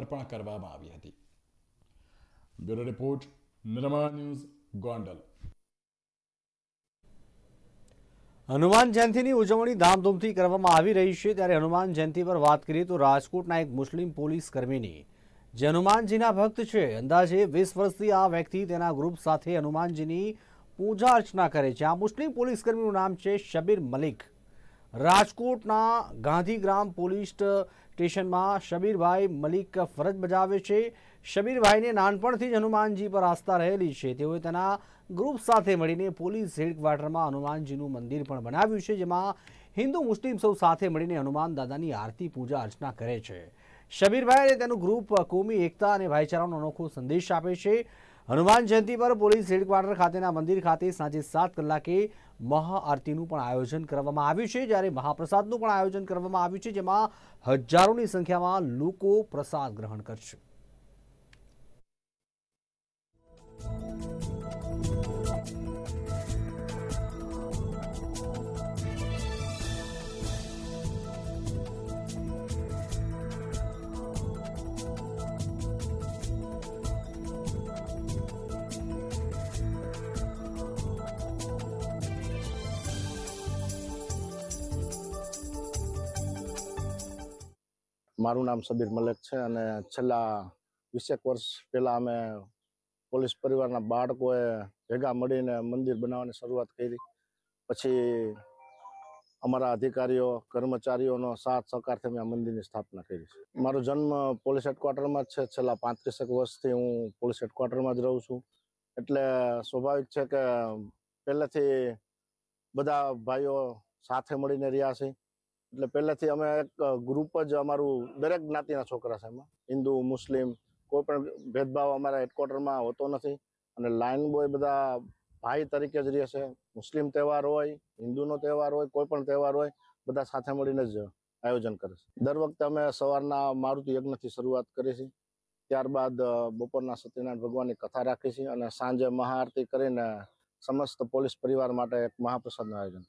અર્પણ કરવામાં આવી હતી bureau report Nirmala news Gondal Hanuman જયંતિની ઉજવણી ધામધૂમથી કરવામાં આવી રહી છે ત્યારે હનુમાન જયંતિ પર વાત કરીએ તો રાજકોટના એક મુસ્લિમ પોલીસ કર્મીની જે હનુમાનજીના ભક્ત છે અંદાજે વીસ વર્ષથી આ વ્યક્તિ તેના ગ્રુપ સાથે હનુમાનજીની પૂજા અર્ચના કરે છે આ મુસ્લિમ પોલીસ કર્મીનું નામ છે શબીર મલિક રાજકોટના ગાંધીગ્રામ પોલીસ સ્ટેશનમાં શબીરભાઈ મલિક ફરજ બજાવે છે શબીરભાઈને નાનપણથી જ હનુમાનજી પર આસ્થા રહેલી છે તેઓએ તેના ગ્રુપ સાથે મળીને પોલીસ હેડક્વાર્ટરમાં હનુમાનજીનું મંદિર પણ બનાવ્યું છે જેમાં હિન્દુ મુસ્લિમ સૌ સાથે મળીને હનુમાન દાદાની આરતી પૂજા અર્ચના કરે છે શબીરભાઈ અને તેનું ગ્રુપ કોમી એકતા અને ભાઈચારાનો અનોખો સંદેશ આપે છે હનુમાન જયંતિ પર પોલીસ હેડક્વાર્ટર ખાતેના મંદિર ખાતે સાંજે સાત કલાકે મહાઆરતીનું પણ આયોજન કરવામાં આવ્યું છે જ્યારે મહાપ્રસાદનું પણ આયોજન કરવામાં આવ્યું છે જેમાં હજારોની સંખ્યામાં લોકો પ્રસાદ ગ્રહણ કરશે મારું નામ સબીર મલેક છે અને છેલ્લા વીસેક વર્ષ પહેલાં અમે પોલીસ પરિવારના બાળકોએ ભેગા મળીને મંદિર બનાવવાની શરૂઆત કરી પછી અમારા અધિકારીઓ કર્મચારીઓનો સાથ સહકારથી અમે આ મંદિરની સ્થાપના કરી છે મારો જન્મ પોલીસ હેડક્વાર્ટરમાં જ છે છેલ્લા પાંત્રીસેક વર્ષથી હું પોલીસ હેડક્વાર્ટરમાં જ રહું છું એટલે સ્વાભાવિક છે કે પહેલેથી બધા ભાઈઓ સાથે મળીને રહ્યા છે એટલે પહેલાંથી અમે એક ગ્રુપ જ અમારું દરેક જ્ઞાતિના છોકરા છે એમાં હિન્દુ મુસ્લિમ કોઈ પણ ભેદભાવ અમારા હેડક્વાર્ટરમાં હોતો નથી અને લાઇન બોય બધા ભાઈ તરીકે જ રહે છે મુસ્લિમ તહેવાર હોય હિન્દુનો તહેવાર હોય કોઈ પણ તહેવાર હોય બધા સાથે મળીને જ આયોજન કરે છે દર વખતે અમે સવારના મારુતિ યજ્ઞથી શરૂઆત કરીએ છીએ ત્યારબાદ બપોરના સત્યનારાયણ ભગવાનની કથા રાખીએ છીએ અને સાંજે મહાઆરતી કરીને સમસ્ત પોલીસ પરિવાર માટે એક મહાપ્રસાદનું આયોજન